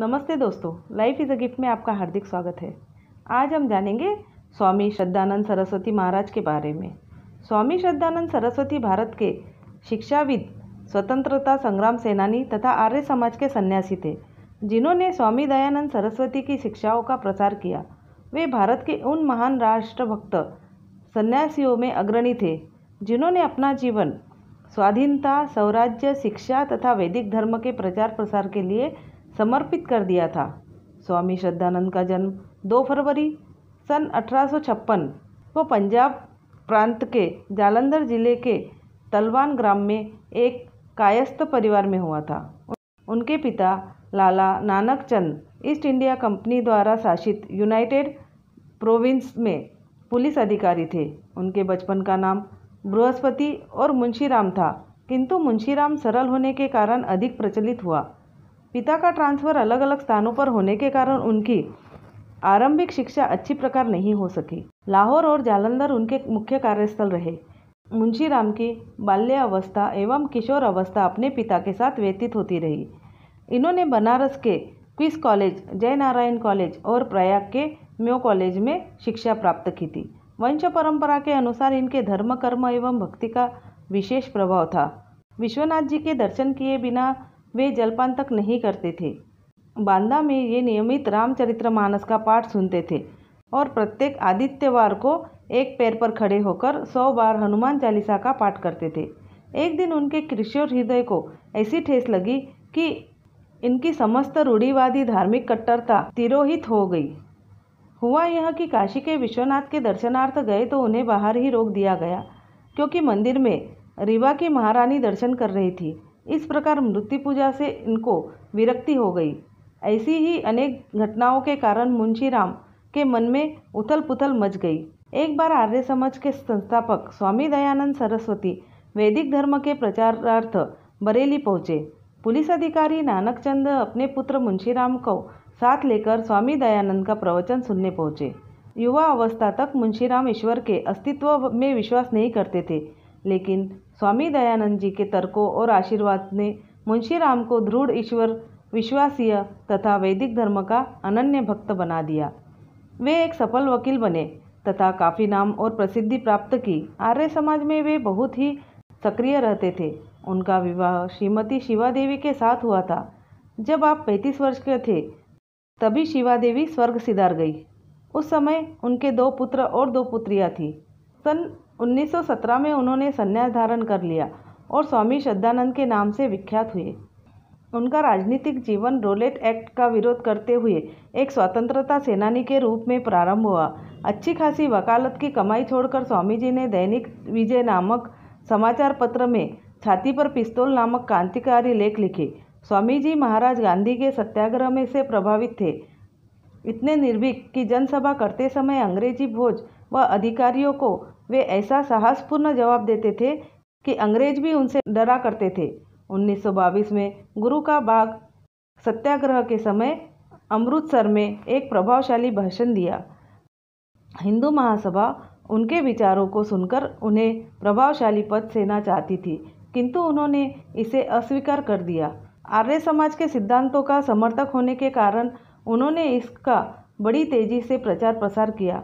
नमस्ते दोस्तों life is a gift में आपका हार्दिक स्वागत है आज हम जानेंगे स्वामी श्रद्धानंद सरस्वती महाराज के बारे में स्वामी श्रद्धानंद सरस्वती भारत के शिक्षाविद स्वतंत्रता संग्राम सेनानी तथा आर्य समाज के सन्यासी थे जिन्होंने स्वामी दयानंद सरस्वती की शिक्षाओं का प्रसार किया वे भारत के उन महान राष्ट्रभक्त सन्यासियों में अग्रणी थे जिन्होंने अपना जीवन स्वाधीनता स्वराज्य शिक्षा तथा वैदिक धर्म के प्रचार प्रसार के लिए समर्पित कर दिया था स्वामी श्रद्धानंद का जन्म 2 फरवरी सन अठारह वो पंजाब प्रांत के जालंधर जिले के तलवान ग्राम में एक कायस्थ परिवार में हुआ था उनके पिता Lala Nanak Chand East India Company द्वारा शासित यूनाइटेड प्रोविंस में पुलिस अधिकारी थे उनके बचपन का नाम बृहस्पति और मुंशीराम था किंतु मुंशीराम सरल होने के कारण अधिक प्रचलित हुआ पिता का ट्रांसफ़र अलग अलग स्थानों पर होने के कारण उनकी आरंभिक शिक्षा अच्छी प्रकार नहीं हो सकी लाहौर और जालंधर उनके मुख्य कार्यस्थल रहे मुंशी राम की बाल्यावस्था एवं किशोर अवस्था अपने पिता के साथ व्यतीत होती रही इन्होंने बनारस के क्विस कॉलेज जय नारायण कॉलेज और प्रयाग के म्यो कॉलेज में शिक्षा प्राप्त की थी वंश परंपरा के अनुसार इनके धर्म कर्म एवं भक्ति का विशेष प्रभाव था विश्वनाथ जी के दर्शन किए बिना वे जलपान तक नहीं करते थे बांदा में ये नियमित मानस का पाठ सुनते थे और प्रत्येक आदित्यवार को एक पैर पर खड़े होकर सौ बार हनुमान चालीसा का पाठ करते थे एक दिन उनके किशोर हृदय को ऐसी ठेस लगी कि इनकी समस्त रूढ़िवादी धार्मिक कट्टरता तिरोहित हो गई हुआ यह कि काशी के विश्वनाथ के दर्शनार्थ गए तो उन्हें बाहर ही रोक दिया गया क्योंकि मंदिर में रीवा की महारानी दर्शन कर रही थी इस प्रकार मृत्यु पूजा से इनको विरक्ति हो गई ऐसी ही अनेक घटनाओं के कारण मुंशीराम के मन में उथल पुथल मच गई एक बार आर्य समाज के संस्थापक स्वामी दयानंद सरस्वती वैदिक धर्म के प्रचारार्थ बरेली पहुँचे पुलिस अधिकारी नानक चंद अपने पुत्र मुंशीराम को साथ लेकर स्वामी दयानंद का प्रवचन सुनने पहुँचे युवा अवस्था तक मुंशीराम ईश्वर के अस्तित्व में विश्वास नहीं करते थे लेकिन स्वामी दयानंद जी के तर्कों और आशीर्वाद ने मुंशी राम को दृढ़ ईश्वर विश्वासीय तथा वैदिक धर्म का अनन्य भक्त बना दिया वे एक सफल वकील बने तथा काफ़ी नाम और प्रसिद्धि प्राप्त की आर्य समाज में वे बहुत ही सक्रिय रहते थे उनका विवाह श्रीमती शिवा देवी के साथ हुआ था जब आप पैंतीस वर्ष के थे तभी शिवा देवी स्वर्ग सिधार गई उस समय उनके दो पुत्र और दो पुत्रियाँ थीं सन 1917 में उन्होंने संन्यास धारण कर लिया और स्वामी श्रद्धानंद के नाम से विख्यात हुए उनका राजनीतिक जीवन रोलेट एक्ट का विरोध करते हुए एक स्वतंत्रता सेनानी के रूप में प्रारंभ हुआ अच्छी खासी वकालत की कमाई छोड़कर स्वामी जी ने दैनिक विजय नामक समाचार पत्र में छाती पर पिस्तौल नामक क्रांतिकारी लेख लिखे स्वामी जी महाराज गांधी के सत्याग्रह में से प्रभावित थे इतने निर्भीक कि जनसभा करते समय अंग्रेजी भोज व अधिकारियों को वे ऐसा साहसपूर्ण जवाब देते थे कि अंग्रेज भी उनसे डरा करते थे 1922 में गुरु का बाग सत्याग्रह के समय अमृतसर में एक प्रभावशाली भाषण दिया हिंदू महासभा उनके विचारों को सुनकर उन्हें प्रभावशाली पद सेना चाहती थी किंतु उन्होंने इसे अस्वीकार कर दिया आर्य समाज के सिद्धांतों का समर्थक होने के कारण उन्होंने इसका बड़ी तेजी से प्रचार प्रसार किया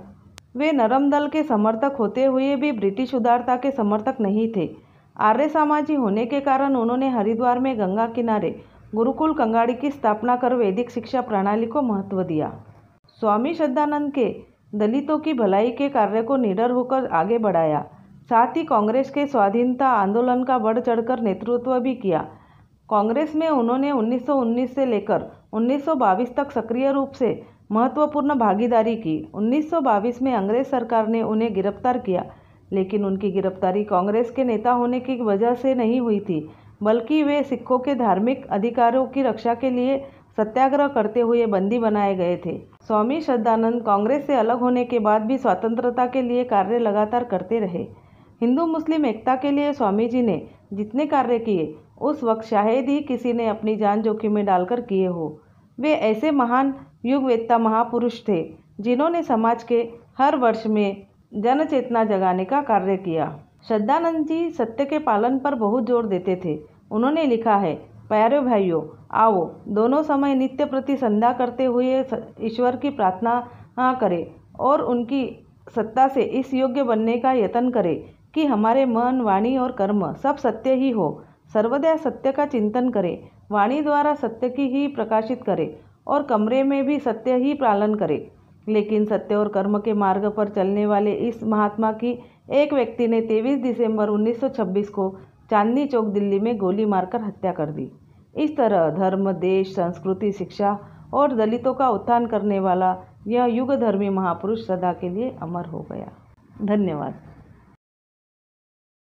वे नरम दल के समर्थक होते हुए भी ब्रिटिश उदारता के समर्थक नहीं थे आर्य सामाजी होने के कारण उन्होंने हरिद्वार में गंगा किनारे गुरुकुल कंगाड़ी की स्थापना कर वैदिक शिक्षा प्रणाली को महत्व दिया स्वामी श्रद्धानंद के दलितों की भलाई के कार्य को निडर होकर आगे बढ़ाया साथ ही कांग्रेस के स्वाधीनता आंदोलन का बढ़ चढ़कर नेतृत्व भी किया कांग्रेस में उन्होंने 1919 से लेकर 1922 तक सक्रिय रूप से महत्वपूर्ण भागीदारी की 1922 में अंग्रेज सरकार ने उन्हें गिरफ्तार किया लेकिन उनकी गिरफ्तारी कांग्रेस के नेता होने की वजह से नहीं हुई थी बल्कि वे सिखों के धार्मिक अधिकारों की रक्षा के लिए सत्याग्रह करते हुए बंदी बनाए गए थे स्वामी श्रद्धानंद कांग्रेस से अलग होने के बाद भी स्वतंत्रता के लिए कार्य लगातार करते रहे हिंदू मुस्लिम एकता के लिए स्वामी जी ने जितने कार्य किए उस वक्त शायद ही किसी ने अपनी जान जोखिम में डालकर किए हो वे ऐसे महान युगवेत्ता महापुरुष थे जिन्होंने समाज के हर वर्ष में जन चेतना जगाने का कार्य किया श्रद्धानंद जी सत्य के पालन पर बहुत जोर देते थे उन्होंने लिखा है प्यारे भाइयों आओ दोनों समय नित्य प्रति संध्या करते हुए ईश्वर की प्रार्थना हाँ, करें और उनकी सत्ता से इस योग्य बनने का यत्न करें कि हमारे मन वाणी और कर्म सब सत्य ही हो सर्वदा सत्य का चिंतन करें वाणी द्वारा सत्य की ही प्रकाशित करें और कमरे में भी सत्य ही पालन करे लेकिन सत्य और कर्म के मार्ग पर चलने वाले इस महात्मा की एक व्यक्ति ने 23 दिसंबर 1926 को चांदनी चौक दिल्ली में गोली मारकर हत्या कर दी इस तरह धर्म देश संस्कृति शिक्षा और दलितों का उत्थान करने वाला यह युगधर्मी महापुरुष सदा के लिए अमर हो गया धन्यवाद